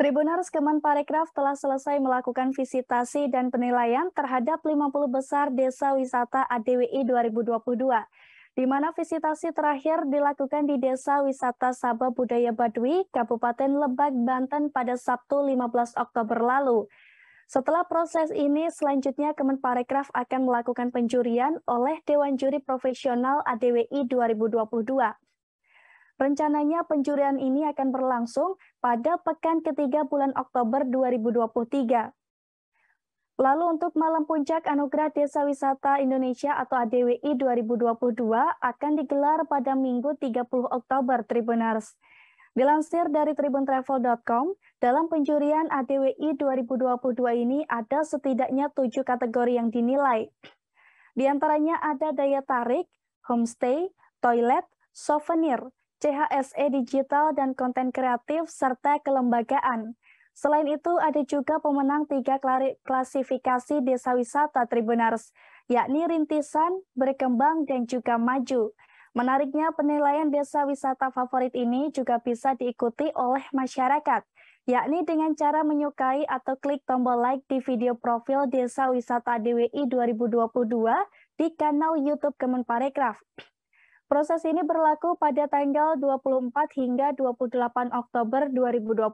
Tribunars Kemenparekraf telah selesai melakukan visitasi dan penilaian terhadap 50 besar desa wisata ADWI 2022 di mana visitasi terakhir dilakukan di Desa Wisata Sabah Budaya Badui, Kabupaten Lebak, Banten pada Sabtu 15 Oktober lalu. Setelah proses ini, selanjutnya Kemenparekraf akan melakukan penjurian oleh Dewan Juri Profesional ADWI 2022. Rencananya pencurian ini akan berlangsung pada pekan ketiga bulan Oktober 2023. Lalu untuk Malam Puncak Anugerah Desa Wisata Indonesia atau ADWI 2022 akan digelar pada Minggu 30 Oktober Tribunars. Dilansir dari tribuntravel.com, dalam pencurian ADWI 2022 ini ada setidaknya tujuh kategori yang dinilai. Di antaranya ada daya tarik, homestay, toilet, souvenir, CHSE digital dan konten kreatif, serta kelembagaan. Selain itu, ada juga pemenang tiga klasifikasi desa wisata Tribunars, yakni rintisan, berkembang, dan juga maju. Menariknya, penilaian desa wisata favorit ini juga bisa diikuti oleh masyarakat, yakni dengan cara menyukai atau klik tombol like di video profil Desa Wisata DWI 2022 di kanal YouTube Kemenparekraf. Proses ini berlaku pada tanggal 24 hingga 28 Oktober 2022.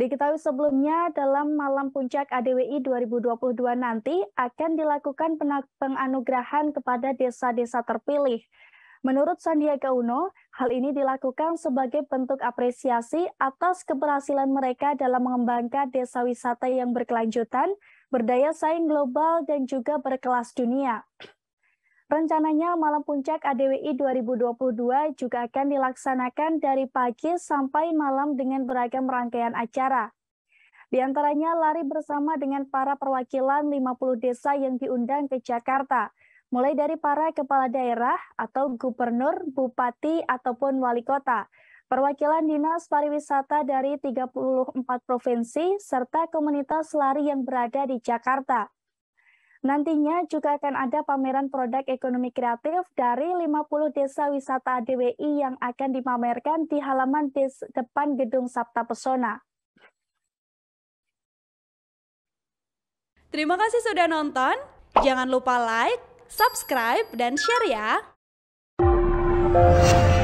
Diketahui sebelumnya, dalam malam puncak ADWI 2022 nanti akan dilakukan penganugerahan kepada desa-desa terpilih. Menurut Sandiaga Uno, hal ini dilakukan sebagai bentuk apresiasi atas keberhasilan mereka dalam mengembangkan desa wisata yang berkelanjutan, berdaya saing global, dan juga berkelas dunia. Rencananya malam puncak ADWI 2022 juga akan dilaksanakan dari pagi sampai malam dengan beragam rangkaian acara. Di antaranya lari bersama dengan para perwakilan 50 desa yang diundang ke Jakarta, mulai dari para kepala daerah atau gubernur, bupati, ataupun wali kota, perwakilan dinas pariwisata dari 34 provinsi, serta komunitas lari yang berada di Jakarta. Nantinya juga akan ada pameran produk ekonomi kreatif dari 50 desa wisata DWI yang akan dipamerkan di halaman des depan Gedung Sabta Pesona. Terima kasih sudah nonton. Jangan lupa like, subscribe, dan share ya.